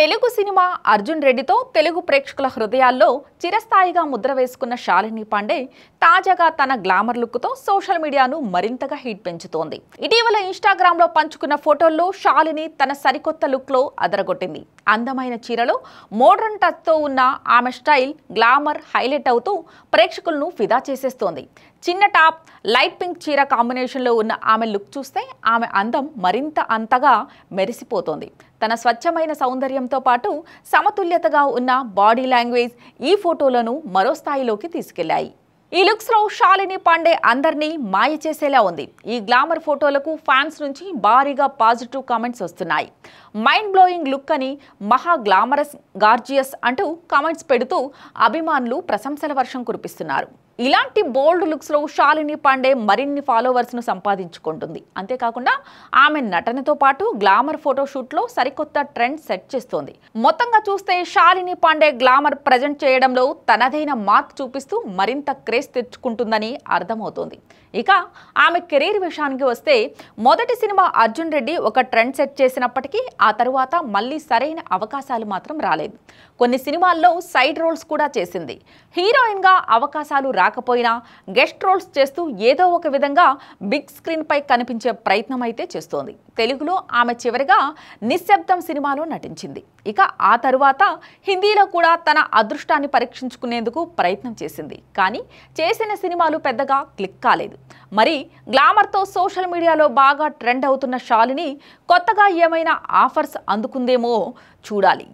Telugu cinema Arjun రెడ్డితో తెలుగు ప్రేక్షకుల హృదయాల్లో చిరస్థాయిగా ముద్ర వేసుకున్న శాలిని పాండే తాజాగా తన గ్లామర్ లుక్తో సోషల్ మీడియాను మరింతగా హీట్ పెంచుతోంది ఇటీవల ఇన్స్టాగ్రామ్లో పంచుకున్న ఫోటోల్లో శాలిని తన సరికొత్త లుక్లో అదరగొట్టింది అందమైన చీరలో మోడర్న్ టచ్తో ఉన్న ఆమె స్టైల్ గ్లామర్ హైలైట్ అవుతూ ప్రేక్షకులను ఫిదా చేసేస్తోంది చిన్న టాప్ లైట్ పింక్ చీర కాంబినేషన్లో ఉన్న ఆమె లుక్ చూస్తే ఆమె అందం మరింత అంతగా మెరిసిపోతోంది తన స్వచ్ఛమైన సౌందర్యంతో పాటు సమతుల్యతగా ఉన్న బాడీ లాంగ్వేజ్ ఈ ఫోటోలను మరో స్థాయిలోకి తీసుకెళ్లాయి ఈ లుక్స్లో షాలిని పాండే అందరినీ మాయ చేసేలా ఉంది ఈ గ్లామర్ ఫోటోలకు ఫ్యాన్స్ నుంచి భారీగా పాజిటివ్ కామెంట్స్ వస్తున్నాయి మైండ్ బ్లోయింగ్ లుక్ అని మహా గ్లామరస్ గార్జియస్ అంటూ కామెంట్స్ పెడుతూ అభిమానులు ప్రశంసల వర్షం కురిపిస్తున్నారు ఇలాంటి బోల్డ్ లుక్స్లో షాలిని పాండే మరిన్ని ఫాలోవర్స్ను సంపాదించుకుంటుంది అంతేకాకుండా ఆమె నటనతో పాటు గ్లామర్ ఫోటోషూట్లో సరికొత్త ట్రెండ్ సెట్ చేస్తోంది మొత్తంగా చూస్తే షాలిని పాండే గ్లామర్ ప్రజెంట్ చేయడంలో తనదైన మార్క్ చూపిస్తూ మరింత క్రేజ్ తెచ్చుకుంటుందని అర్థమవుతోంది ఇక ఆమె కెరీర్ విషయానికి వస్తే మొదటి సినిమా అర్జున్ రెడ్డి ఒక ట్రెండ్ సెట్ చేసినప్పటికీ ఆ తరువాత మళ్ళీ సరైన అవకాశాలు మాత్రం రాలేదు కొన్ని సినిమాల్లో సైడ్ రోల్స్ కూడా చేసింది హీరోయిన్గా అవకాశాలు రా రాకపోయినా గెస్ట్ రోల్స్ చేస్తూ ఏదో ఒక విధంగా బిగ్ స్క్రీన్పై కనిపించే ప్రయత్నం అయితే చేస్తోంది తెలుగులో ఆమె చివరిగా నిశ్శబ్దం సినిమాలో నటించింది ఇక ఆ తరువాత హిందీలో కూడా తన అదృష్టాన్ని పరీక్షించుకునేందుకు ప్రయత్నం చేసింది కానీ చేసిన సినిమాలు పెద్దగా క్లిక్ కాలేదు మరి గ్లామర్తో సోషల్ మీడియాలో బాగా ట్రెండ్ అవుతున్న షాలిని కొత్తగా ఏమైనా ఆఫర్స్ అందుకుందేమో చూడాలి